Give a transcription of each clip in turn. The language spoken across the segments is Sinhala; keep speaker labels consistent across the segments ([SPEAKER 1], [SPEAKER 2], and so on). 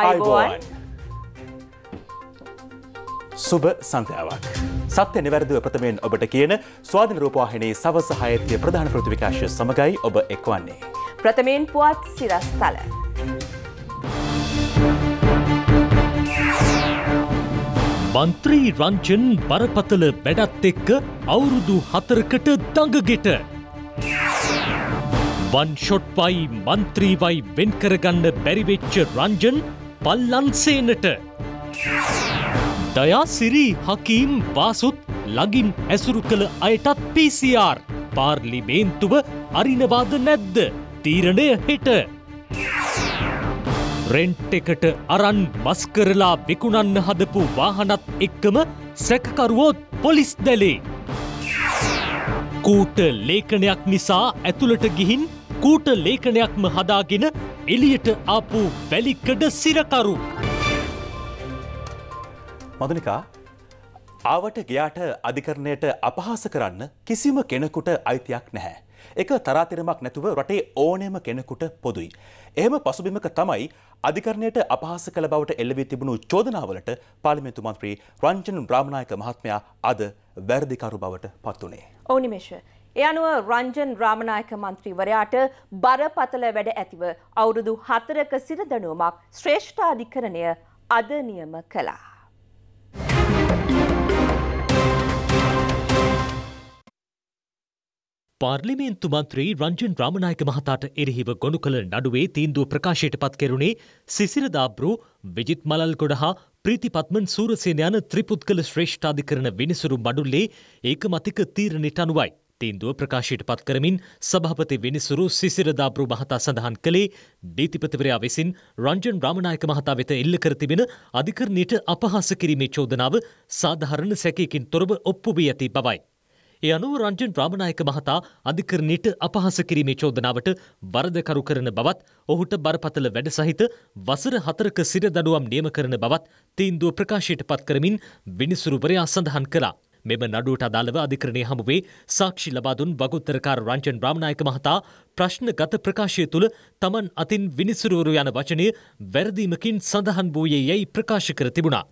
[SPEAKER 1] අයිබෝන්
[SPEAKER 2] සුභ සන්ධාවක්. සත්‍ය නිවැරදිව ප්‍රථමයෙන් ඔබට කියන ස්වාධන රූපවාහිනයේ සවස හයත්‍ය ප්‍රධාන ප්‍රතිවිකාශය සමඟයි ඔබ එක්වන්නේ.
[SPEAKER 3] ප්‍රථමයෙන් පුවත් සිරස්තල.
[SPEAKER 4] මන්ත්‍රී රංචන් බරපතල වැඩත් එක්ක අවුරුදු හතරකට දඟගෙට. වන් ෂොට් පයි මන්ත්‍රීවයි වෙන්කරගන්න බැරිවෙච්ච රංජන් පල්ලන්සේනට දයාසිරි හකීම් වාසුත් ලගින් ඇසුරු කළ අයටත් පිසිR පාර්ලිමේන්තුව අරිනවාද නැද්ද තීරණය හෙට රෙන්ට් එකට අරන් බස් කරලා විකුණන්න හදපු වාහනත් එක්කම සැකකරුවොත් පොලිස් දැලේ. කූට ලේඛනයක් නිසා ඇතුළට ගිහින් කූට ලේඛනයක්ම හදාගෙන එලියට ආපු වැලිකඩ සිරකරු.
[SPEAKER 2] මදුනිකා ආවට ගියාට අධිකරණයට අපහාස කරන්න කිසිම කෙනෙකුට අයිතියක් නැහැ. එක තරාතිරමක් නැතුව රටේ ඕනෑම කෙනෙකුට පොදුයි. එහෙම පසුබිමක තමයි අධිකරණයට අපහාස කළ බවට එල්ලවී තිබුණු චෝදනාවලට පාර්ලිමේන්තු මන්ත්‍රී රංජන් බ්‍රාහ්මනායක මහත්මයා අද වැරදිකරු බවට පත් වුණේ.
[SPEAKER 3] ඕනිමේෂ ඒ අනුව රංජන් රාමනායක මන්ත්‍රීවරයාට බරපතල වැඩ ඇතිව අවුරුදු හතරක සිරදනුවමක් ශ්‍රේෂ්ඨාධිකරණය අද නියම කළා.
[SPEAKER 4] පාර්ලිමේන්තු මන්ත්‍රී රංජන් රාමනායක මහතාට එරෙහිව ගොනු කළ නඩුවේ තීන්දුව ප්‍රකාශයට පත් කෙරුණේ සිසිරදාබ්රු විජිත් මලල්ගොඩ හා ප්‍රීති පත්මන් සූරසේන යන ත්‍රිපුද්ගල ශ්‍රේෂ්ඨාධිකරණ විනිසුරු මඩුල්ලේ ඒකමතික තීරණයට අනුවයි. තීන්දුව ප්‍රකාශයට පත් කරමින් සභාපති විනිසුරු සිසිරදාපුරු මහතා සඳහන් කළේ නීතිපතිවරයා විසින් රංජන් රාමනායක මහතා වෙත එල්ල කර තිබෙන අධිකරණයට අපහාස කිරීමේ චෝදනාව සාධාරණ සැකයකින් තොරව ඔප්පු වී ඇති බවයි. ඒ අනුව රංජන් ප්‍රාමණයක මහතා අධිකරණයට අපහස කිරීමේ චෝදනාවට වරදකරු කරන බවත් ඔහුට බරපතල වැඩ සහිත වසර හතරක සිරදඩුවම් නියම කරන බවත් තීන්දුව ප්‍රකාශයට පත් කරමින් විනිසුරුවරයා සඳහන් කලා. මෙම නඩුවට අදාළව අධිකරණය හමුවේ සාක්ෂි ලබාදුන් වගුත්තරකාර රංජන් බ්‍රාමණයක මහතා ප්‍රශ්නගත ප්‍රකාශය තුළ තමන් අතින් විනිසුරුවරු යන වචනය වැරදීමකින් සඳහන් වූයේ යැයි ප්‍රකාශ කර තිබුණා.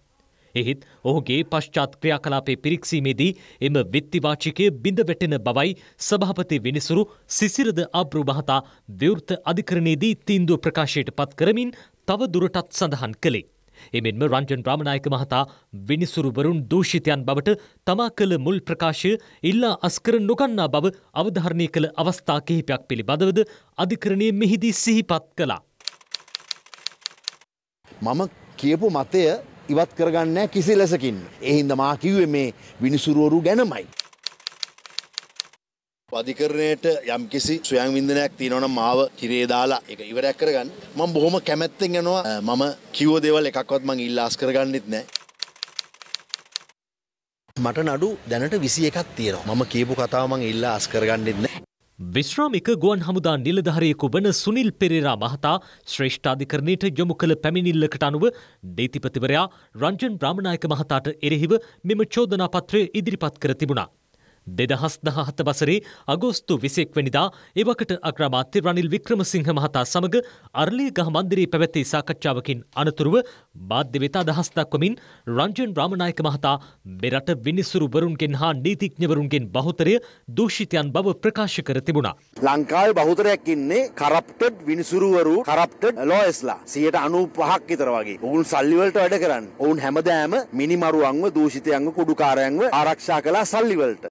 [SPEAKER 4] එහෙත් ඔහුගේ පශ්චාත් ක්‍රියාකලාපේ පිරික්සීමේදී එම විත්තිවාචිකය බිඳ වැටෙන බවයි සභාපති විනිසුරු සිසිරද අබ්‍රු මහතා විවෘත අධිකරණයේදී තීන්දුව ප්‍රකාශයට පත් කරමින් තව දුරටත් සඳහන් කළේ. එමෙන්ම රංජන් ප්‍රාමණයක මහතා විනිසුරුවරුන් දූෂිතයන් බවට තමා කළ මුල් ප්‍රකාශය ඉල්ලා අස්කර නොගන්නා බව අවධාරණය කළ අවස්ථා කිහිපයක් පිළිබඳවද අධිකරණය මෙහිදී සිහිපත් කළා.
[SPEAKER 5] මම කියපු මතය ඉවත් කරගන්න කිසි ලෙසකින්. එහින්ද මා කිව්වේ මේ විනිසුරුවරු ගැනමයි. අධිකරණයට යම්කිසි ස්වයං වින්දනයක් තියෙනවනම් මාව කිරේ දාලා ඒක ඉවරයක් කරගන්න. මම බොහොම කැමැත්තෙන් යනවා මම කිව්ව දේවල් එකක්වත් මම ඉල්ලාස් කරගන්නෙත් නැහැ. මට නඩු දැනට 21ක් තියෙනවා. මම කියපු කතාව මම ඉල්ලාස් කරගන්නෙත් නැහැ.
[SPEAKER 4] විශ්‍රාමික ගුවන් හමුදා නිලධහරයෙකු වන සුනිල් පෙරේරා මහතා ශ්‍රේෂ්ඨාධිකරණයට යොමු කළ පැමිණිල්ලකට අනුව දේතිපතිවරයා රංජන් බ්‍රාමණයක මහතාට එරෙහිව මෙම චෝදනා පත්‍රය ඉදිරිපත් කර තිබුණා. දෙදහස් දහහත වසරේ අගෝස්තු විසෙක් වනිදා එවකට අග්‍රමාත්‍ය රනිල් වික්‍රමසිංහ මහතා සමඟ අර්ලිය ගහ මන්දිරී පැවැත්ති සාකච්ඡාවකින් අනතුරුව බාධ්‍ය වෙතා දහස්දක්වමින් රංජන් රාමණයක මහතා මෙරට විනිසුරුවරුන්ගෙන් හා නීතිඥවරුන්ගෙන් බහුතරය දූෂිතයන් බව ප්‍රකාශ කර තිබුණා.
[SPEAKER 5] ලංකාව බහුතරයක් ඉන්නේ කරප්ටඩ් විනිසුරුවරු කරප්ටඩ් ලෝස්ලා සියට අනු පහක් විතර වගේ ඔවුන් සල්ලිවලට වැඩ කරන්න ඔවුන් හැමදෑම මිනිමරුවන්ව දූෂිතයන්ව කුඩුකාරයන්ව ආරක්ෂා කලා සල්ලිවලට.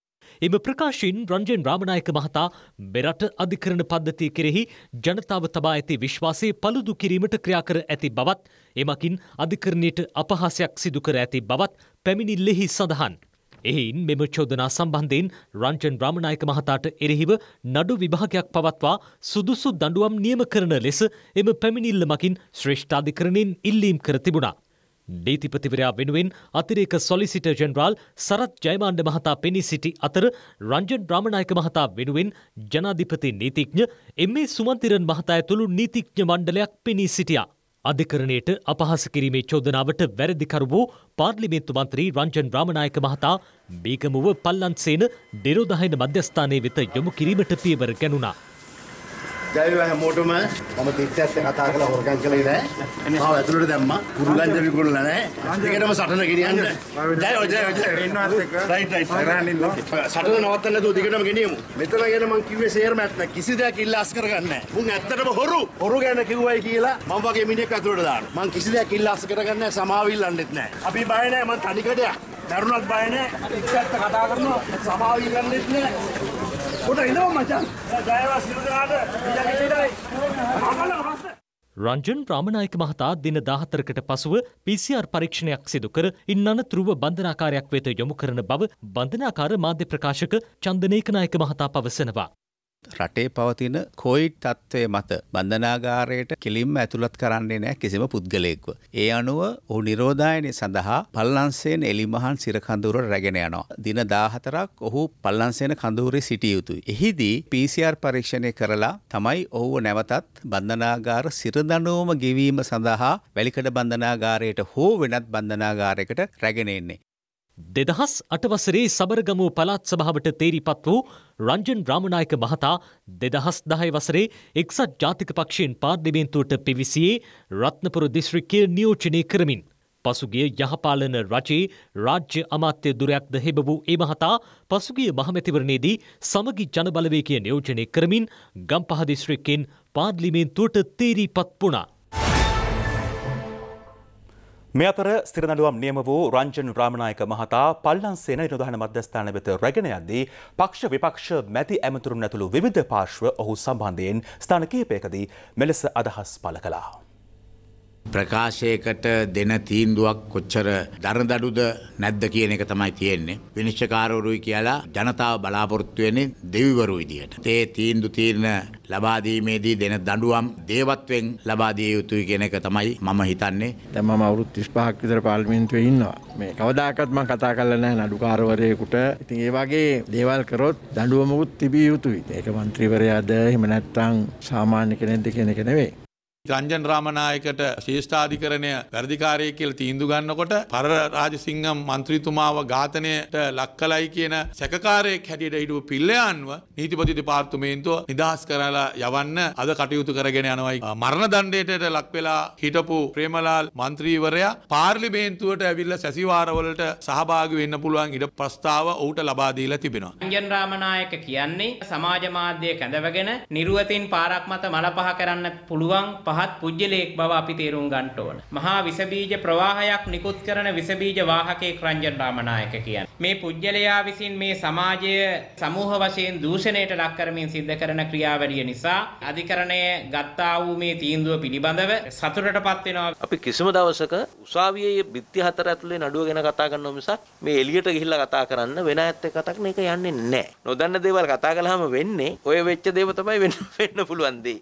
[SPEAKER 4] එම ප්‍රකාශයෙන් රංජන් රාමනායක මහතා මෙරට අධිකරණ පද්ධතිය කෙරෙහි ජනතාව තබා ඇති විශ්වාසය පළුදු කිරීමට ක්‍රියා කර ඇති බවත් එමකින් අධිකරණයට අපහාසයක් සිදු කර ඇති බවත් පැමිණිල්ලෙහි සඳහන්. එහින් මෙම චෝදනා සම්බන්ධයෙන් රංචන් රාමනායක මහතාට එරෙහිව නඩු විභාගයක් පවත්වා සුදුසු දඩුවම් නියම කරන ලෙස එම පැමිණිල්ල මකින් ශ්‍රේෂ්ඨාධිකරණයෙන් ඉල්ලීම් කර තිබුණා. නීතිපතිවරයා වෙනුවෙන් අතිරේක සොලිසිට ජෙනරාල් සරත් ජයමාණ්ඩ මහතා පෙනී සිටි අතර රංජන් ්‍රාමණයක මහතා වෙනුවෙන් ජනාධිපති නීතිඥ එම සුමන්තිරන් මහතා ඇතුළු නීතිඥ මණ්ඩලයක් පෙනී සිටියා. අධිකරණයට අපහස කිරීමේ චෝදනාවට වැරදිකරු වූ පාර්ලිමේන්තු මන්ත්‍රී රංජන් ්‍රාමණයක මහතා බීගමුව පල්ලන්සේන ඩෙරෝදාහයන මධ්‍යස්ථානය වෙත යොමු කිරීමට පියවර ගැනුණා.
[SPEAKER 5] දැයිවා හැමෝටම මම තිත්තත් කතා කරලා හොරකම් කළේ නෑ. මම ඇතුළට දැම්මා. කුරුල්ලන්ට විකුණුලා නෑ. ඒකටම සටන ගෙනියන්න. ජය ජය ජය. ඉන්නවත් එක. Right right. සටන නවත්තන්න නැතුව දිගටම ගෙනියමු. මෙතන ගැන මං කිව්වේ සේරම ඇත්ත කිසි දෙයක් ඉල්ලාස් කරගන්නේ නෑ. මුන් ඇත්තටම හොරු. හොරු ගැන කිව්වයි කියලා මම වගේ මිනිහෙක් ඇතුළට දානවා. මං කිසි දෙයක් ඉල්ලාස් කරගන්නේ නෑ. සමාව ඉල්ලන්නෙත් නෑ. අපි බය නෑ මං තනිකඩයක්. දරුණක් බය නෑ. එක්කත් කතා කරනවා. සමාව ඉල්ලන්නෙත් නෑ. උඩ එනවා මචං. ජයවා සිරු දනාට විජය විජයයි. අමල වස්ස
[SPEAKER 4] රංජන් ප්‍රාමණයක මහතා දින දාහතරකට පසුව PCR පරීක්ෂණයක් සිදු කර ඉන් අනතුරුව බන්ධනාකාරයක් වෙත යොමු කරන බව බන්ධනාකාර මාධ්‍ය ප්‍රකාශක චන්දනේකනායක මහතා පවසනවා.
[SPEAKER 6] රටේ පවතින කොයිඩ් තත්ත්වය මත බන්ධනාගාරයට කෙලින්ම ඇතුළත් කරන්නේ නෑ කිසිම පුද්ගලයෙක්ව. ඒ අනුව ඔහු නිරෝධායනය සඳහා පල්ලන්සයෙන් එලිමහන් සිරකඳුර රැගෙන යනවා. දින දාහතරක් ඔහු පල්ලන්සේන කඳුරේ සිටිය යුතුයි. එහිදී PCR පරීක්ෂණය කරලා තමයි ඔහුව නැවතත් බන්ධනාගාර සිරදනුවම ගෙවීම සඳහා වැලිකඩ බන්ධනාගාරයට හෝ වෙනත් බන්ධනාගාරයකට රැගෙන එන්නේ. දෙදහස් අටවසරේ සබරගමු
[SPEAKER 4] පළාත් සභාවට තේරිපත් වූ රංජන් රාමනායක මහතා දෙදහස් දහය වසරේ එක්සත් ජාතික පක්ෂයෙන් පාර්ලිමේන්තුවට පිවිසියේ රත්නපුර දිස්ත්‍රික්කය නියෝජනය කරමින්. පසුගිය යහපාලන රජයේ රාජ්‍ය අමාත්‍ය දුරයක්ද හෙබ වූ ඒ මහතා පසුගිය මහමැතිවරණයේදී සමගි ජනබලවේගය නියෝජනය කරමින් ගම්පහ දිස්ත්‍රික්කෙන්
[SPEAKER 2] පාර්ලිමේන්තුවට තේරිපත් වුණා. මේ අතර ස්තිරනඩුවම් නියම වූ රංජන් රාමණයක මහතා පල්ලන්සේන නිරධාන මධ්‍යස්ථාන වෙත රැගෙන යද්දී පක්ෂ විපක්ෂ මැති ඇමතුරුන් ඇතුළු විධ පාශ්ව ඔහු සම්බන්ධයෙන්
[SPEAKER 6] ස්ථාන කහිපයකදී මෙලෙස අදහස් පල කලා. ප්‍රකාශයකට දෙන තීන්දුවක් කොච්චර දරදඩුද නැද්ද කියන එක තමයි තියෙන්නේ. විනිශ්චකාරවරුයි කියලා ජනතාව බලාපොරොත්තු වෙන්නේ දෙවිවරු විදියට. ඒ තීන්දු තීරණ ලබා දීමේදී දෙන දඬුවම් දේවත්වෙන් ලබා දිය යුතුයි කියන එක තමයි මම හිතන්නේ.
[SPEAKER 5] දැන් මම අවුරුදු 35ක් විතර පාර්ලිමේන්තුවේ ඉන්නවා. මේ කවදාකවත් මම කතා කරලා නැහැ නඩුකාරවරයෙකුට. ඉතින් ඒ වගේ දේවල් කරොත් දඬුවමකුත් තිබිය යුතුයි. ඒක മന്ത്രിවරයාද එහෙම නැත්නම් සාමාන්‍ය කෙනෙක්ද කියන එක නෙවෙයි.
[SPEAKER 2] රංජන් රාමනායකට ශේෂ්ඨාධිකරණය වැරදිකාරය කියල තීන්දු ගන්නකොට පර රාජසිංහම් මන්ත්‍රීතුමාව ඝාතනයට ලක්කලයි කියන සැකකාරයෙක් හැටියට හිටපු පිල්ලයන්ව නීතිපති දෙපාර්තමේන්තුව නිදහස් කරලා යවන්න අද කටයුතු කරගෙන යනවායි. මරණ දණ්ඩයට ලක් වෙලා හිටපු ප්‍රේමලාල් මන්ත්‍රීවරයා පාර්ලිමේන්තුවට ඇවිල්ලා සැසිවාරවලට සහභාගී වෙන්න පුළුවන් ඉඩ ප්‍රස්තාව ඔහුට ලබා දීලා තිබෙනවා.
[SPEAKER 6] රංජන් රාමනායක කියන්නේ සමාජ මාධ්‍ය කැඳවගෙන නිරුවතින් පාරක් මත මල පහ කරන්න පුළුවන් පහ මහත් පුජ්‍යලයක් බව අපි තේරුම් ගන්න ඕන. මහා විසබීජ ප්‍රවාහයක් නිකුත් කරන විසබීජ වාහකයෙක් රංජන් රාමනායක කියන. මේ පුජ්‍යලයා විසින් මේ සමාජය සමූහ වශයෙන් දූෂණයට ලක් කරමින් සිද්ධ කරන ක්‍රියාවලිය නිසා අධිකරණය ගත්තා වූ මේ තීන්දුව පිළිබඳව සතුටටපත් වෙනවා. අපි කිසිම දවසක උසාවියේ බිත්ති හතර ඇතුලේ නඩුව ගැන කතා කරනව මිසක් මේ එළියට ගිහිල්ලා කතා කරන්න වෙන ඇත්ත කතාවක් නේ ඒක යන්නේ නැහැ. නොදන්න දේවල් කතා කළාම වෙන්නේ ඔය වෙච්ච දේව තමයි වෙන්න පුළුවන් දේ.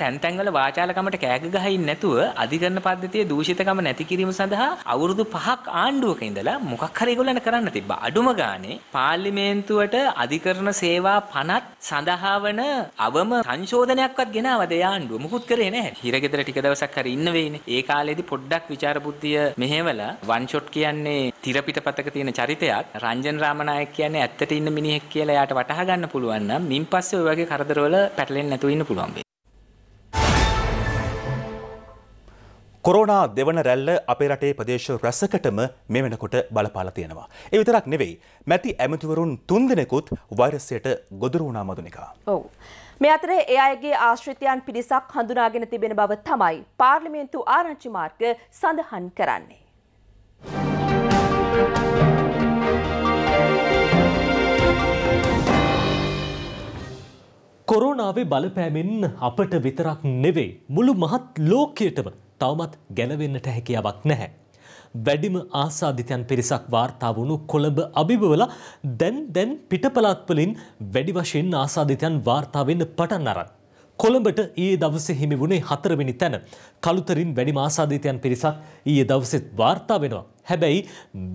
[SPEAKER 6] තැන් තැන්වල වාචාලකමට කෑග ගහින් නැතුව අධිකරණ පද්ධතියේ දූෂිතකම නැති කිරීම සඳහා අවුරුදු 5ක් ආණ්ඩුවක ඉඳලා මොකක් හරි ඒගොල්ලන් කරන්න තිබ්බා. අඩුම ගානේ පාර්ලිමේන්තුවට අධිකරණ සේවා 50ක් සඳහා වන අවම සංශෝධනයක්වත් ගෙනාවද ඒ ආණ්ඩුව? මුකුත් කරේ නැහැ. හිරගෙදර ටික දවසක් හරි ඉන්න වෙයිනේ. ඒ කාලේදී පොඩ්ඩක් විචාර බුද්ධිය මෙහෙवला වන් ෂොට් කියන්නේ තිර පිටපතක තියෙන චරිතයක්. රංජන් රාමනායක කියන්නේ ඇත්තට ඉන්න මිනිහෙක් කියලා එයාට වටහා ගන්න පුළුවන් නම් මින් පස්සේ ওই වගේ කරදරවල පැටලෙන්නේ නැතුව ඉන්න පුළුවන්. කොරෝනා දෙවන රැල්ල අපේ
[SPEAKER 2] රටේ ප්‍රදේශ රැසකටම මේ වෙනකොට බලපාලා තියෙනවා. ඒ විතරක් නෙවෙයි. මැති ඇමතිවරුන් තුන්දෙනෙකුත් වෛරසයට ගොදුරු වුණා මදුනිකා.
[SPEAKER 3] ඔව්. මේ අතරේ ඒ අයගේ ආශ්‍රිතයන් පිරිසක් හඳුනාගෙන තිබෙන බව තමයි පාර්ලිමේන්තු ආරංචි මාර්ග සඳහන් කරන්නේ.
[SPEAKER 4] කොරෝනාවේ බලපෑමෙන් අපට විතරක් නෙවෙයි මුළු මහත් ලෝකයටම තවමත් ගැලවෙන්නට හැකියාවක් නැහැ. වැඩිම ආසාධිතයන් පිරිසක් වාර්තා වුණු කොළඹ අභිබවල දැන් දැන් පිටපලාත්වලින් වැඩි වශයෙන් ආසාධිතයන් වාර්තා වෙන්න පටන් අරන්. කොළඹට ඊයේ දවසේ හිමි වුණේ හතරවෙනි තැන. කළුතරින් වැඩිම ආසාධිතයන් පිරිසක් ඊයේ දවසෙත් වාර්තා වෙනවා. හැබැයි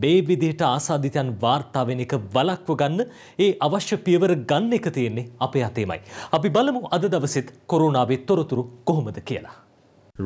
[SPEAKER 4] මේ විදිහට ආසාධිතයන් වාර්තා වෙන එක වළක්ව ගන්න ඒ අවශ්‍ය පියවර ගන්න එක තියෙන්නේ අපේ අතේමයි. අපි බලමු අද දවසෙත් කොරෝනාවේ තොරතුරු කොහොමද කියලා.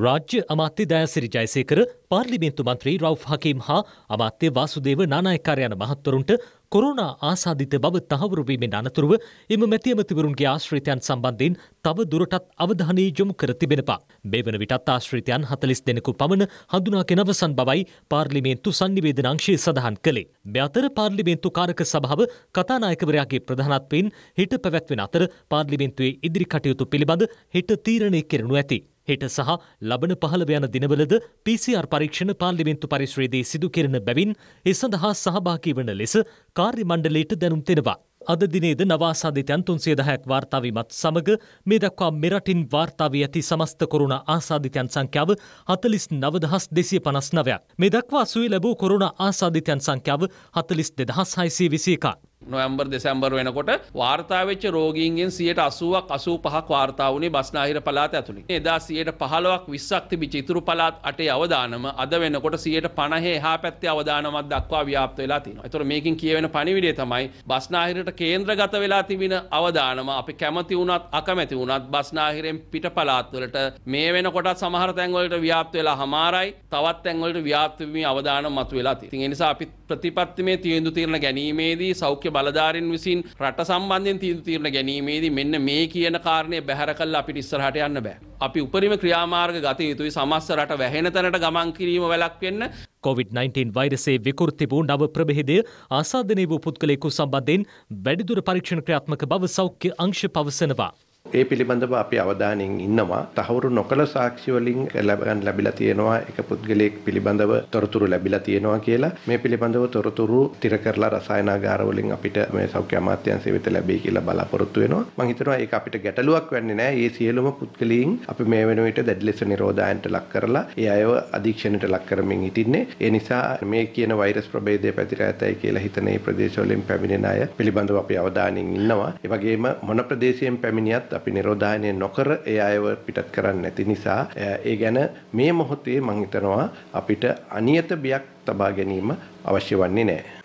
[SPEAKER 4] රාජ්‍ය අමාත්‍ය දෑසිරි ජයසේකර පාර්ලිමේන්තු මන්ත්‍රී රව් හකීම් හා අමාත්‍ය වාසුදේව නානායකාර යන මහත්වරුන්ට කොරුණා ආසාධිත බව තහවුරුවීමෙන් අනතුරුව එම මැතිඇමතිවරුන්ගේ ආශ්‍රිතයන් සම්බන්ධයෙන් තව දුරටත් අවධානය යොමු කර තිබෙනපා. මේ වන විටත් ආශ්‍රිතයන් හතලිස් දෙනෙකු පමණ හඳුනාගෙන අවසන් බවයි පාර්ලිමේන්තු සංනිවේදනංශය සඳහන් කළේ. මෙ අතර පාර්ලිමේන්තු කාරක සභාව කතානායකවරයාගේ ප්‍රධානත්වයෙන් හිට පැවැත්වෙන අතර පාර්ලිමේන්තුවේ ඉදිරි කටයුතු පිළිබඳ හිට තීරණය කෙරනු ඇති. හෙට සහ ලබන පහළව යන දිනවලද PCR පරීක්ෂණ පාර්ලිමේන්තු පරිශ්‍රයේදී සිදු කෙරෙන බැවින් ඒ සඳහා සහභාගී වන ලෙස කාර්ය මණ්ඩලයට දැනුම් දෙනවා. අද දිනේද නවාසාධිතයන් තුන්සිය දහයක් වාර්තාාවීමත් සමඟ මේ දක්වා මෙරටින් වාර්තාාවී ඇති සමස්ත කොරුණ ආසාධිතයන් සංඛ්‍යාව හතලිස් නවදහස් දෙසිය පනස් නවයක්. මේ දක්වා සුයි ලැබූ කොරුණ ආසාධිතයන් සංඛ්‍යාව හතලිස් දෙදහස් හයිසේ විසේකා.
[SPEAKER 2] නොවම්බර් දෙසැම්බර් වෙනකොට වාර්තාාවච්ච රෝගීන්ගෙන් සියට අසුවක් අසූ පහක් වාර්තාාවනේ බස්නාහිර පලාත ඇතුළි. එදා සියට පහලවක් විස්සක්ති විචිතුරු පලාත් අටේ අවධානම අද වෙනකොට සියට පණහේ හා පැත්තේ අවධානමත් දක්වා ව්‍යාප්ත වෙලා තියෙනවා. ඒතර මේකෙන් කියවෙන පණිවිඩය තමයි බස්නාහිරට කේන්ද්‍රගත වෙලා තිබෙන අවධානම අපි කැමති වුණත් අකමැති වුණත් බස්නාහිරෙන් පිට පලාත්වලට මේ වෙනකොට සමහර තැන්වලට ව්‍යාප්ත වෙලා හමාරයි තවත් තැන්වලට ව්‍යාප්ත වීමේ අවධානම මතුවලා තියෙනවා. ඉතින් ඒ නිසා අපි ප්‍රතිපත්තිමේ තීන්දුව తీරන ගැනීමේදී සෞඛ්‍ය බලධාරින් විසින් රට සම්බන්ධයෙන් තීන්දු තීරණ ගැනීමේදී මෙන්න මේ කියන කාරණය බැහැර කළා අපිට ඉස්සරහට යන්න බෑ. අපි උපරිම ක්‍රියාමාර්ග ගත යුතුයි සමස්ත රට වැහෙන තැනට ගමන් කිරීම වැළක්වෙන්න
[SPEAKER 4] කොවිD-19 වෛරසේ විකෘති වූ නව ප්‍රභේදය ආසාධනය වූ පුද්ගලයෙකු සම්බන්ධයෙන් වැඩිදුර පරීක්ෂණ ක්‍රියාත්මක බව සෞඛ්‍ය අංශ පවසනවා.
[SPEAKER 6] ඒ පිළිබඳව අපි අවධානයෙන් ඉන්නවා. තහවුරු නොකළ සාක්ෂි වලින් ලැබගන්න ලැබිලා තියෙනවා එක පුද්ගලයෙක් පිළිබඳව තොරතුරු ලැබිලා තියෙනවා කියලා. මේ පිළිබඳව තොරතුරු තිර කරලා රසායනාගාර වලින් අපිට මේ සෞඛ්‍ය අමාත්‍යාංශය වෙත ලැබෙයි කියලා බලාපොරොත්තු වෙනවා. මම හිතනවා ඒක අපිට ගැටලුවක් වෙන්නේ නැහැ. මේ සියලුම පුද්ගලයන් අපි මේ වෙන විට දැඩි ලෙස නිරෝධායනට ලක් කරලා ඒ අයව අධීක්ෂණයට ලක් කරමින් සිටින්නේ. ඒ නිසා මේ කියන වෛරස් ප්‍රභේදය පැතිර ඇතයි කියලා හිතන මේ ප්‍රදේශවලින් පැමිණෙන අය පිළිබඳව අපි අවධානයෙන් ඉන්නවා. ඒ වගේම මොන ප්‍රදේශයෙන් පැමිණියත් ඒවත් අපි නිරෝධායනය නොකර ඒ අයව පිටත් කරන්න නැති නිසා ඒ ගැන මේ මොහොතේ මං හිතනවා අපිට අනියත බියක් තබා ගැනීම අවශ්‍ය වන්නේ නැහැ.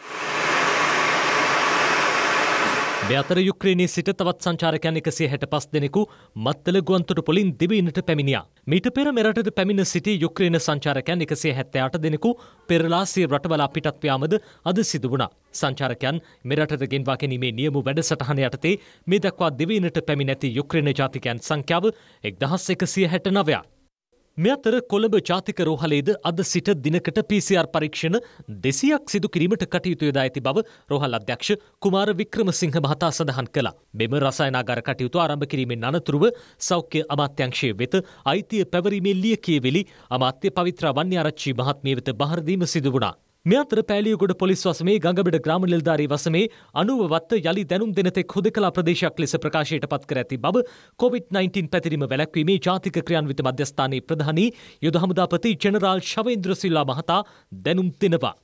[SPEAKER 4] මෙතර යුක්්‍රණයේ සිට තවත් සංචාරකයන් එකසේ හැට පස් දෙනෙකු මත්තල ගුවන්තුට පොලින් දෙවීනට පැමිණියා. මීට පෙර මෙරටද පැමිණ සිටි යුක්්‍රේණ සංචාරකයන් එකසේ හැත්තයාට දෙනෙකු පෙරලාසිය රටවලා පිටත්වයාමද අද සිදුවුණා. සංචාරකයන් මෙරටද ගෙන්වා ගැනීමේ නියමු වැඩසටහන යටතේ මේ දක්වා දෙවීනට පැමිණැති යුක්්‍රණ ජාතිකයන් සංඛ්‍යාව එක්දහස් එකසිය හැට නවයා. මෙ අතර කොළඹ ජාතික රෝහලේද අද සිට දිනකට PCR පරීක්ෂණ දෙසියක් සිදු කිරීමට කටයුතු යොදා ඇති බව රෝහල් අධ්‍යක්ෂ කුමාර වික්‍රමසිංහ මහතා සඳහන් කළා. මෙම රසායනාගාර කටයුතු ආරම්භ කිරීමෙන් අනතුරුව සෞඛ්‍ය අමාත්‍යංශය වෙත අයිතිය පැවරීමේ ලියකියවිලි අමාත්‍ය පවිත්‍ර වන්‍යාරච්චි මහත්මිය වෙත බහර දීම සිදු වුණා. මේ අතර පෑලියගොඩ පොලිස් වසමේ ගඟබෙඩ ග්‍රාම නිලධාරී වසමේ අනුවවත්ත යළි දැනුම් දෙනතෙක් හොදකලා ප්‍රදේශයක් ලෙස ප්‍රකාශයට පත් කර ඇති බව කොවිD-19 පැතිරීම වැළැක්වීමේ ජාතික ක්‍රියාන්විත මධ්‍යස්ථානයේ ප්‍රධානී යුද හමුදාපති ජෙනරාල් ශවේන්ද්‍ර සිල්ලා මහතා දැනුම් දෙනවා.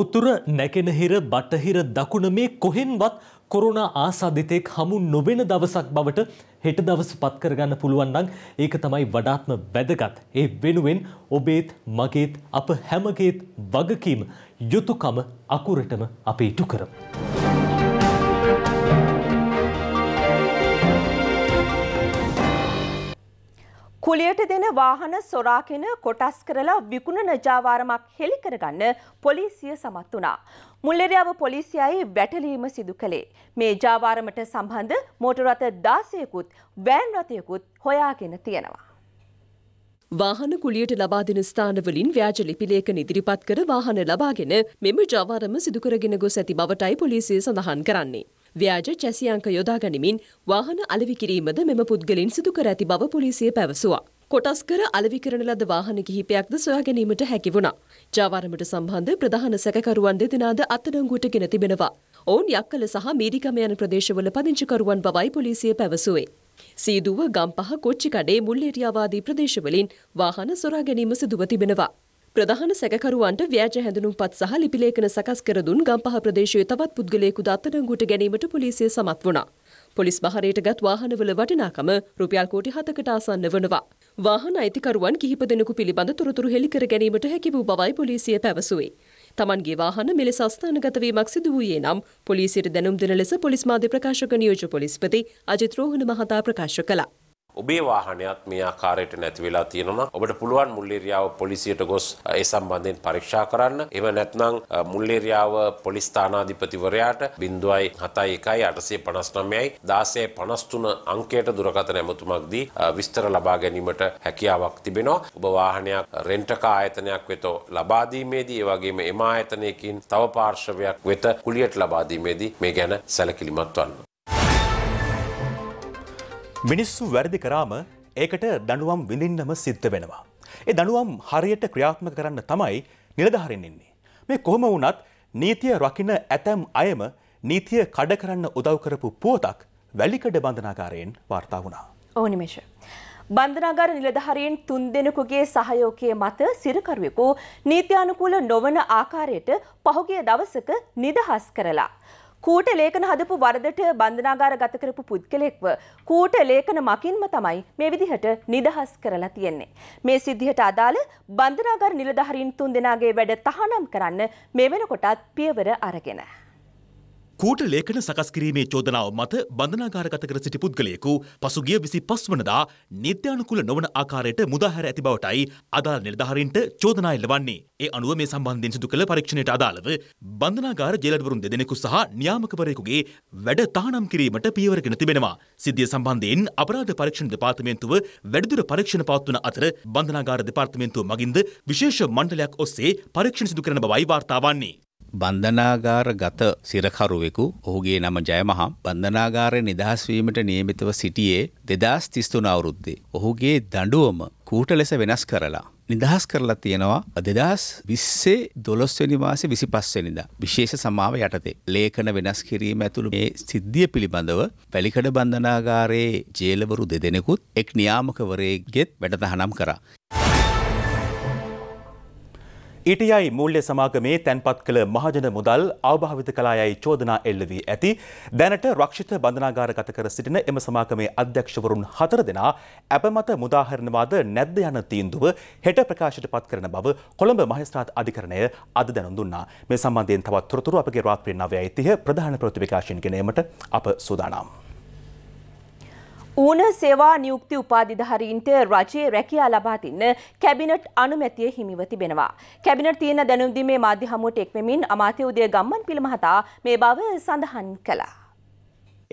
[SPEAKER 4] උතුර නැගෙනහිර බටහිර දකුණ මේ කොහෙන්වත් කොරෝනා ආසාදිතෙක් හමු නොවෙන දවසක් බවට හෙට දවස පත් කරගන්න පුළුවන් නම් ඒක තමයි වඩාත්ම වැදගත්. ඒ වෙනුවෙන් ඔබේත් මගේත් අප හැමගේත් වගකීම යුතුයකම අකුරටම අපි ඉටු කරමු.
[SPEAKER 3] කුලියට දෙන වාහන සොරාකෙන කොටස් කරලා විකුණන ජාවාරමක් හෙළි කරගන්න පොලිසිය සමත් වුණා. මුල්ලෙරියාව පොලිසියයි වැටලීම සිදු කළේ. මේ ජාවාරමට සම්බන්ධ මෝටරත දාසයකුත් වෑන් රථයකුත් හොයාගෙන තියෙනවා.
[SPEAKER 1] වාහන කුලියට ලබා දෙන ස්ථානවලින් ව්‍යාජ ලිපිලේඛන ඉදිරිපත් කර වාහන ලබාගෙන මෙම ජාවාරම සිදු කරගෙන ගොස් ඇති බවටයි පොලිසිය සඳහන් කරන්නේ. ව්‍යාජ චැසියංක යොදා ගනිමින් වාහන අලෙවි කිරීමද මෙම පුද්ගලින් සිදු කර ඇති බව පොලිසිය පැවසුවා. කොටස්කර අලෙවි කරන ලද වාහන කිහිපයක්ද සොයා ගැනීමට හැකි වුණා. ජාවාරමට සම්බන්ධ ප්‍රධාන සැකකරුවන් දෙදෙනාද අත්අඩංගුවට ගෙන තිබෙනවා. ඔවුන් යක්කල සහ මීරිකම යන ප්‍රදේශවල පදිංචිකරුවන් බවයි පොලිසිය පැවසුවේ. සීදුව ගම්පහ කොච්චිකඩේ මුල්ලේරියාවාදී ප්‍රදේශවලින් වාහන සොරා ගැනීම සිදුව තිබෙනවා. ප්‍රධාන සැකකරුවන්ට ව්‍යාජ හැඳුනුම්පත් සහ ලිපිලේඛන සකස් කර දුන් ගම්පහ ප්‍රදේශයේ තවත් පුද්ගලයෙකු දත්තනඟුට ගැනීමට පොලිසිය සමත් වුණා. පොලිස් බහරයටගත් වාහනවල වටිනාකම රුපියල් කෝටි 7කට ආසන්න වනවා. වාහන අයිතිකරුවන් කිහිප දෙනෙකු පිළිබඳ තොරතුරු හෙළි කර ගැනීමට හැකි වූ බවයි පොලිසිය පැවසුවේ. තමන්ගේ වාහන මෙලෙස අස්ථානගත වීමක් සිදු වූයේ නම් පොලිසියට දැනුම් දෙන ලෙස පොලිස් මාධ්‍ය ප්‍රකාශක නියෝජ්‍ය පොලිස්පති අජිත් රෝහණ මහතා ප්‍රකාශ කළා.
[SPEAKER 6] ඔබේ වාහනයක් මේ ආකාරයට නැති වෙලා තියෙනවා ඔබට පුළුවන් මුල්ලේරියාව පොලිසියට ගොස් ඒ සම්බන්ධයෙන් පරීක්ෂා කරන්න. එව නැත්නම් මුල්ලේරියාව පොලිස් ස්ථානාධිපතිවරයාට 0.11 859යි අංකයට දුරකථන ඇමතුමක් දී විස්තර ලබා ගැනීමට හැකියාවක් තිබෙනවා. ඔබ වාහනයක් රෙන්ට් ආයතනයක් වෙත ලබා දීමේදී ඒ වගේම එම ආයතනයකින් තව පාර්ශවයක් වෙත කුලියට ලබා දීමේදී මේ ගැන සැලකිලිමත් වන්න.
[SPEAKER 2] මිනිස්සු වැරදි කරාම ඒකට දඩුවම් විඳින්නම සිද්ධ වෙනවා. ඒ දඩුවම් හරියට ක්‍රියාත්ම කරන්න තමයි නිලධහරෙන්න්නේ. මේ කොහොම වුනත් නීතිය රකින ඇතැම් අයම නීතිය කඩ කරන්න උදව් කරපු පුවතක් වැලිකඩ බන්ධනාකාරයෙන් වාර්තා වුණා.
[SPEAKER 3] ඕනිමේශ. බන්ධනාගාර නිලධහරයෙන් තුන් දෙනෙකුගේ සහයෝකය මත සිරකරුවෙකු නීති්‍යානුකූල නොවන ආකාරයට පහුගේ දවසක නිදහස් කරලා. කූට ලේඛන හදපු වරදට බන්ධනාගාර ගත කරපු පුද්ගලෙක්ව කූට ලේඛන මකින්ම තමයි මේ විදිහට නිදහස් කරලා තියෙන්නේ. මේ සිද්ධියට අදාළ බන්ධනාගාර නිලධාරීන් තුන් දෙනාගේ වැඩ තහනම් කරන්න මේ වෙනකොටත් පියවර අරගෙන.
[SPEAKER 2] කූට ලේඛන සකස් කිරීමේ චෝදනාව මත බන්ධනාගාරගත කර සිටි පුද්ගලයෙකු පසුගිය 25 වනදා නිත්‍යානුකූල නොවන ආකාරයට මුදාහැර ඇති බවටයි අදාළ නිලධාරීන්ට චෝදනා එල්ලවන්නේ. ඒ අනුව මේ සම්බන්ධයෙන් සිදු කළ පරීක්ෂණයට අදාළව බන්ධනාගාර ජේලඩවරුන් දෙදෙනෙකු සහ නියාමකවරයෙකුගේ වැඩ තහනම් කිරීමට පියවරගෙන තිබෙනවා. සිද්ධිය සම්බන්ධයෙන් අපරාධ පරීක්ෂණ දෙපාර්තමේන්තුව වැඩිදුර පරීක්ෂණ පවත්වන අතර බන්ධනාගාර දෙපාර්තමේන්තුව මගින්ද විශේෂ මණ්ඩලයක් ඔස්සේ
[SPEAKER 6] පරීක්ෂණ සිදු කරන බවයි වාර්තා වන්නේ. බන්ධනාගාරගත සිරකරුවෙකු ඔහුගේ නම ජයමහම් බන්ධනාගාරය නිදහස්වීමට නියමිතව සිටියේ දෙදස් තිස්තුන අවුරුද්දේ. ඔහුගේ දඩුවම කූට ලෙස වෙනස් කරලා. නිදහස් කරලා තියෙනවා දෙදස් විස්සේ දොළොස්වනි මාසේ විසි පස්වනිද. විශේෂ සමාව යටතේ. ලේඛන වෙනස් කිරීම ඇතුළු මේ සිද්ධිය පිළිබඳව පැළිකඩ බන්ධනාගාරයේ ජේලවරු දෙදෙනෙකුත් එක් නියාමකවරේගෙත් වැඩතහනම් කරා.
[SPEAKER 2] ඊටයයි මුල්්‍ය සමාගමේ තැන්පත් කළ මහජන මුදල් අවභාවිත කලා යයි චෝදනා එල්ලවී ඇති දැනට රක්ෂිත බඳනාගාර ගත කර සිටින එම සමාගමේ අධ්‍යක්ෂවරුන් හතර දෙනා ඇපමත මුදාහරණවාද නැද්ද යන තීන්දුව හෙට ප්‍රකාශයට පත් කරන බව කොළඹ මහස්ත්‍රාත් අධිකරණය අද දැනුම් දුන්නා මේ සම්බන්ධයෙන් තවත් තොරතුරු අපගේ රාත්‍රී නවයයි තිහ ප්‍රධාන ප්‍රතිවිකාශයෙන් ගෙනීමට අප සූදානම්.
[SPEAKER 3] ඌන සේවා නියුක්ති උපාධිධහරීන්ට රජයේ රැකයා ලබා තින්න කැබිනට් අනුමැතිය හිමිව තිබෙනවා. කැබිනට තියෙන දැනුම්දිමේ මාධ්‍ය හමුවට එක්වෙමින් අමාත්‍ය උදය ගම්මන් පිළමහතා මේ බව සඳහන් කලා.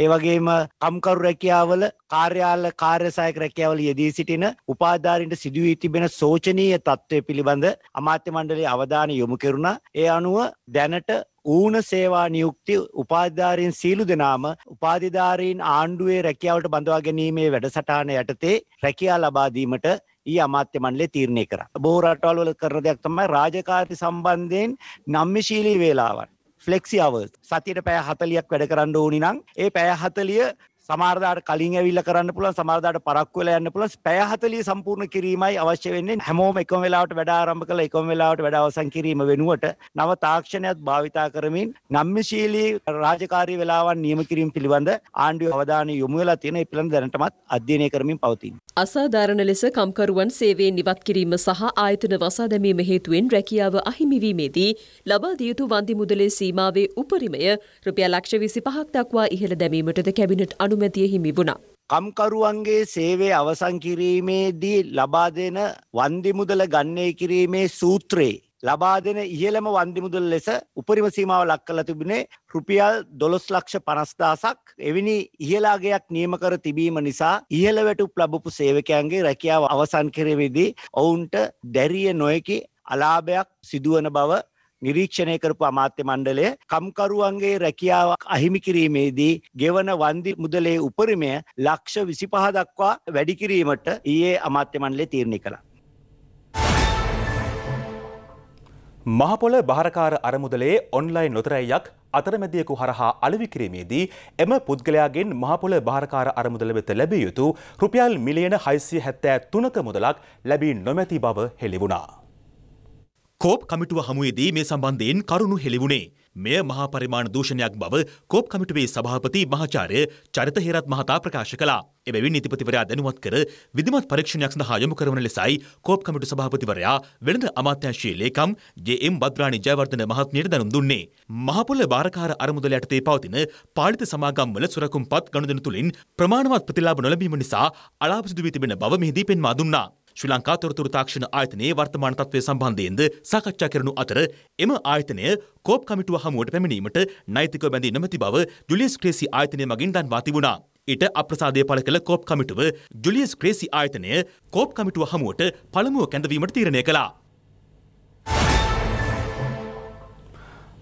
[SPEAKER 7] ඒවගේම කම්කරු රැකියාවල කාර්යාල කාර්යසායක රැකියාවල යෙදී සිටින උපාධාරින්ට සිදුවී තිබෙන සෝචනීය තත්ත්වය පිළිබඳ අමාත්‍ය මණ්ඩලයේ අවධානය යොමු කෙරුණා. ඒ අනුව දැනට ඌන සේවා නියුක්ති උපාධධාරීන් සීලු දෙනාම උපාධිධාරීන් ආණ්ඩුවේ රැකියාවට බඳවා ගැනීමේ වැඩසටාන යටතේ රැකයා ලබාදීමට ඒ අමාත්‍ය මණ්ඩලය තීරණය කරා. බොහෝ රටවල් වල කරන දෙයක් තමයි රාජකාරී සම්බන්ධයෙන් නම්‍යශීලී වේලාවන්. ෆ්ලෙක්සි අවර්ස්. සතියට පැය 40ක් වැඩ කරන්න ඕනි නම් ඒ පැය 40 සමාර්දාට කලින් ඇවිල්ල කරන්න පුළුවන් සමාර්දාට පරක්කු වෙලා යන්න පුළුවන් පැය 40 සම්පූර්ණ කිරීමයි අවශ්‍ය වෙන්නේ හැමෝම එකම වෙලාවට වැඩ ආරම්භ කළා එකම වෙලාවට වැඩ අවසන් කිරීම වෙනුවට නව තාක්ෂණයත් භාවිතා කරමින් නම්‍යශීලී රාජකාරී වේලාවන් නියම කිරීම පිළිබඳ ආණ්ඩුවේ අවධානය යොමු වෙලා තියෙන ඒ පිළිබඳ දැනටමත් අධ්‍යයනය කරමින් පවතින.
[SPEAKER 1] අසාධාරණ ලෙස කම්කරුවන් සේවයෙන් ඉවත් කිරීම සහ ආයතන වසා දැමීම හේතුවෙන් රැකියාව අහිමි වීමේදී ලබා දිය යුතු වන්දි මුදලේ සීමාවේ උපරිමය රුපියල් ලක්ෂ 25ක් දක්වා ඉහළ දැමීමටද කැබිනට් අනුමැති අනුමැතිය හිමි වුණා.
[SPEAKER 7] කම්කරුවන්ගේ සේවය අවසන් කිරීමේදී ලබා දෙන වන්දි මුදල ගන්නේ කිරීමේ සූත්‍රේ ලබා දෙන ඉහළම වන්දිමුදල් ලෙස උපරිම සීමාව ලක් කළ තිබුණේ රුපියල් දොළොස් ලක්ෂ පනස්දාසක් එවැනි ඉහලාගයක් නියම කර තිබීම නිසා ඉහළ වැටුප් ලබපු සේවකයන්ගේ රැකියාව අවසන් කිරීමේදී ඔවුන්ට දැරිය නොයකි අලාභයක් සිදුවන බව නිරීක්ෂණය කරපු අමාත්‍ය මණ්ඩලය කම්කරුවන්ගේ රැකියාව අහිමි කිරීමේදී ගෙවන වන්දි මුදලේ උපරිමය ලක්ෂ 25 දක්වා වැඩි කිරීමට ඊයේ අමාත්‍ය මණ්ඩලය තීරණය කළා.
[SPEAKER 2] මහපොළ භාරකාර අරමුදලේ ඔන්ලයින් නොතරැයියක් අතරමැදියකු හරහා අලවි කිරීමේදී එම පුද්ගලයාගෙන් මහපොළ භාරකාර අරමුදල වෙත ලැබිය යුතු රුපියල් මිලියන හයිසිය හැත්තෑ තුනක මුදලක් ලැබී නොමැති බව හෙළිවුණා. කෝප් කමිටුව හමුවේදී මේ සම්බන්ධයෙන් කරුණු හෙළිවුණේ. මෙය මහා පරිමාණ දූෂණයක් බව කෝප් කමිටුවේ සභාපති මහාචාර්ය චරිත හේරත් මහතා ප්‍රකාශ කළා. එබැවින් නීතිපතිවරයා දැනුවත් කර විධිමත් පරීක්ෂණයක් සඳහා යොමු කරන ලෙසයි කෝප් කමිටු සභාපතිවරයා වෙළඳ අමාත්‍යාංශයේ ලේකම් ජේ.එම්. බද්රාණි ජයවර්ධන මහත්මියට දැනුම් දුන්නේ. මහපොළ බාරකාර අරමුදල යටතේ පවතින පාලිත සමාගම්වල සුරකුම්පත් ගනුදෙනු තුලින් ප්‍රමාණවත් ප්‍රතිලාභ නොලැබීම නිසා අලාභ සිදු වී තිබෙන බව මෙහිදී පෙන්වා දුන්නා. ශ්‍රී ලංකා තොරතුරු තාක්ෂණ ආයතනයේ වර්තමාන තත්ත්වය සම්බන්ධයෙන්ද සාකච්ඡා කරනු අතර එම ආයතනය කෝප් කමිටුව හමුවට පැමිණීමට නෛතිකව බැඳී නොමැති බව ජුලියස් ක්‍රේසි ආයතනය මගින් දන්වා තිබුණා. ඊට අප්‍රසාදය පළ කළ කෝප් කමිටුව ජුලියස් ක්‍රේසි ආයතනය කෝප් කමිටුව හමුවට පළමුව කැඳවීමට තීරණය කළා.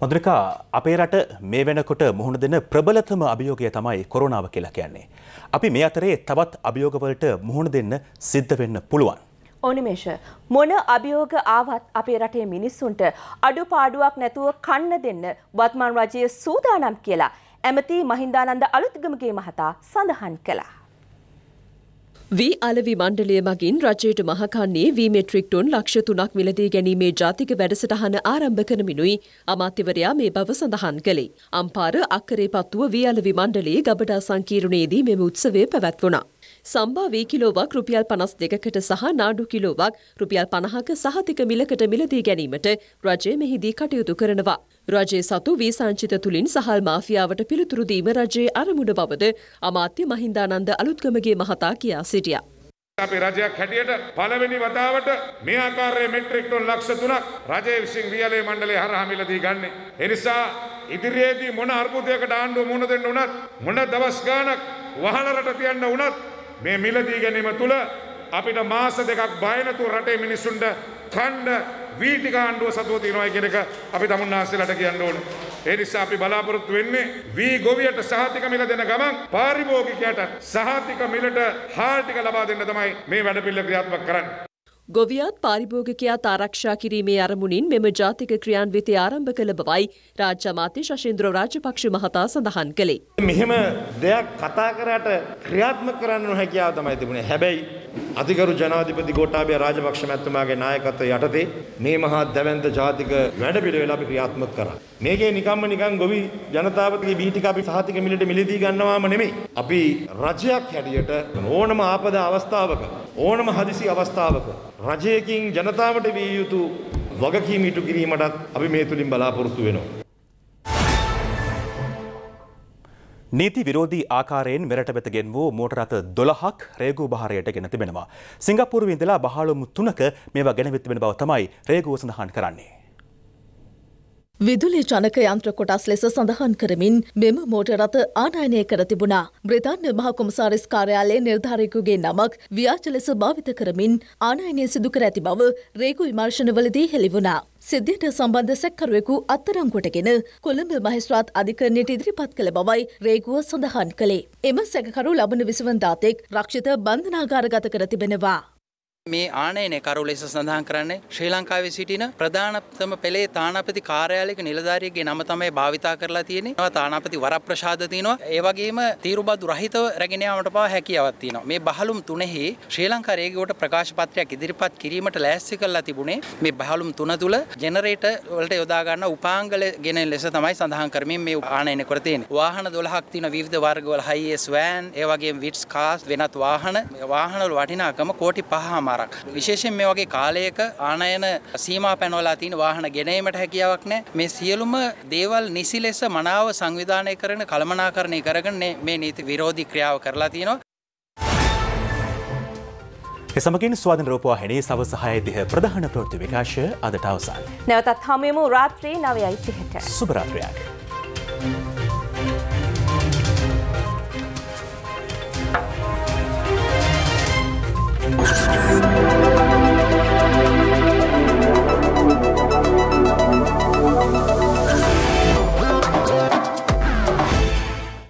[SPEAKER 2] මදුරිකා අපේ රට මේ වෙනකොට මුහුණ දෙන ප්‍රබලතම අභියෝගය තමයි කොරනාව කියලා කියන්නේ. අපි මේ අතරේ තවත් අභියෝගවලට මුහුණ දෙන්න සිද්ධ වෙන්න පුළුවන්.
[SPEAKER 3] ඕනිමේෂ මොන අභියෝග ආවත් අපේ රටේ මිනිස්සුන්ට අඩු පාඩුවක් නැතුව කන්න දෙන්න වත්මාන් රජය සූදානම් කියලා ඇමති මහින්දානන්ද අලුත්ගමගේ මහතා සඳහන් කළා.
[SPEAKER 1] වී අලවි මණ්ඩලය මගින් රජයට මහකන්නේ වී මෙට්‍රික් ටොන් ලක්ෂ තුනක් මිලදී ගැනීමේ ජාතික වැඩසටහන ආරම්භ කරමිනුයි අමාත්‍යවරයා මේ බව සඳහන් කළේ. අම්පාර අක්කරේ පත්තුව වී අලවි මණ්ඩලයේ ගබඩා සංකීර්ණයේදී මෙම උත්සවය පැවැත්වුණා. සම්භාවී කිලෝවක් රුපියල් පනස් දෙකකට සහ නාඩු කිලෝවක් රුපියල් පණහක සහතික මිලකට මිලදී ගැනීමට රජය මෙහිදී කටයුතු කරනවා. රජය සතු වීසංචිත තුළින් සහල් මාෆියාවට පිළිතුරුදීම රජයේ අරමුණ බවද අමාත්‍ය මහින්දානන්ද අලුත්ගමගේ මහතා කියා සිටියා. අපේ
[SPEAKER 2] රජයක් හැටියට පළවෙනි වතාවට මේ ආකාරයේ මෙට්‍රික් ටොන් ලක්ෂ තුනක් රජයේ විසින් වියලේ මණ්ඩලය හරහා මිලදී ගන්නේ. ඒ නිසා ඉදිරියේදී මොන අර්බුදයකට ආණ්ඩුව මුහුණ දෙන්න උනත් මොන දවස් ගාණක් වහලරට තියන්න උනත් මේ මිලදී ගැනීම තුළ අපිට මාස දෙකක් බය නැතුව රටේ මිනිස්සුන්ට කණ්ඩ වීටි කාණ්ඩුව සතුව තියෙනවා කියන එක අපි තමුන්නාන්සේලාට කියන්න ඕනේ. ඒ නිසා අපි බලාපොරොත්තු වෙන්නේ වී ගොවියට සහතික මිල දෙන ගමන් පාරිභෝගිකයට සහතික මිලට හාල් ටික ලබා දෙන්න තමයි මේ
[SPEAKER 7] වැඩපිළිවෙල ක්‍රියාත්මක කරන්නේ.
[SPEAKER 1] ගොවියත් පාරිභෝගිකයා තාරක්ෂා කිරීමේ අරමුණින් මෙම ජාතික ක්‍රියාන්විතය ආරම්භ කළ බවයි රාජ්‍ය අමාත්‍ය ශෂීන්ද්‍ර රාජපක්ෂ මහතා සඳහන් කළේ.
[SPEAKER 2] මෙහෙම දෙයක් කතා කරාට ක්‍රියාත්මක කරන්න නොහැකියාව තමයි තිබුණේ. හැබැයි අධිකරු ජනාධිපති ගෝඨාභය රාජපක්ෂ මැතිතුමාගේ නායකත්වය යටතේ මේ මහා දැවැන්ත ජාතික වැඩපිළිවෙල අපි ක්‍රියාත්මක කරා. මේකේ නිකම්ම නිකන් ගොවි ජනතාවගේ බීටික අපි සහතික මිලට මිලදී ගන්නවාම නෙමෙයි. අපි රජයක් හැටියට ඕනම ආපදා අවස්ථාවක ඕනම හදිසි අවස්ථාවක රජයකින් ජනතාවට විය යුතු වගකීම ඉටු කිරීමටත් අපි මේ තුලින් බලාපොරොත්තු වෙනවා. නීති විරෝධී ආකාරයෙන් මෙරට වෙතගෙන් වූ මෝටරත දොළහක් රේගූ භාරයට ගෙන තිබෙනවා. සිංගප්පූරුවේ ඉඳලා බහලුම් තුනක මේවා ගෙනවිත් තිබෙන බව තමයි රේගුව සඳහන් කරන්නේ.
[SPEAKER 3] විදුලි ජනක යන්ත්‍ර කොටස් ලෙස සඳහන් කරමින් මෙම මෝටර රථ ආනයනය කර තිබුණා. බ්‍රිතාන්‍ය මහා කොමසාරිස් කාර්යාලයේ නිර්ධාරකගේ නමක් ව්‍යාජ ලෙස භාවිත කරමින් ආනයනය සිදු කර ඇති බව රේගු විමර්ශනවලදී හෙළි වුණා. සිද්ධියට සම්බන්ධ සැකරුවෙකු අත්තරංකොටගෙන කොළඹ මහිස්ත්‍රාත් අධිකරණයට ඉදිරිපත් කළ බවයි රේගුව සඳහන් කළේ. එම සැකකරු ලබන විසවන්දාතෙක් රක්ෂිත බන්ධනාගාරගත කර තිබෙනවා.
[SPEAKER 6] මේ ආනයනය කරු ලෙස සඳහන් කරන්නේ ශ්‍රී ලංකාවේ සිටින ප්‍රධානතම පෙළේ තානාපති කාර්යාලයක නිලධාරියගේ නම තමයි භාවිතා කරලා තියෙන්නේ. තානාපති වරප්‍රසාද තියෙනවා. ඒ වගේම තීරුබදු රහිතව රැගෙන යාමට පවා හැකියාවක් තියෙනවා. මේ බහලුම් තුනෙහි ශ්‍රී ලංකා රේගුවට ප්‍රකාශ පත්‍රයක් ඉදිරිපත් කිරීමට ලෑස්ති කරලා තිබුණේ මේ බහලුම් තුන තුල ජෙනරේටර් වලට යොදා ගන්න උපාංගල ගෙන ලෙස තමයි සඳහන් කරමින් මේ ආනයනය කර තියෙන්නේ. වාහන 12ක් තියෙන විවිධ වර්ගවල හයිස් වෑන්, ඒ වගේම විට්ස් කාස් වෙනත් වාහන වාහන වල වටිනාකම කෝටි 5 මාර පාරක්. විශේෂයෙන් මේ වගේ කාලයක ආනයන සීමා පැනවලා තියෙන වාහන ගෙනීමට හැකියාවක් නැහැ. මේ සියලුම දේවල් නිසි ලෙස මනාව සංවිධානය කරන කළමනාකරණය කරගෙන මේ නීති විරෝධී ක්‍රියාව කරලා තියෙනවා.
[SPEAKER 2] එසමගින් ස්වාධන රෝපවා හැනේ සවසහයතිහ ප්‍රධාන ප්‍රෘති විකාශය අදට අවසන්.
[SPEAKER 3] නැවතත් හමමු රාත්‍රී නවයයි තිහට. සුභරාත්‍රයක්. Thank you. Thank you.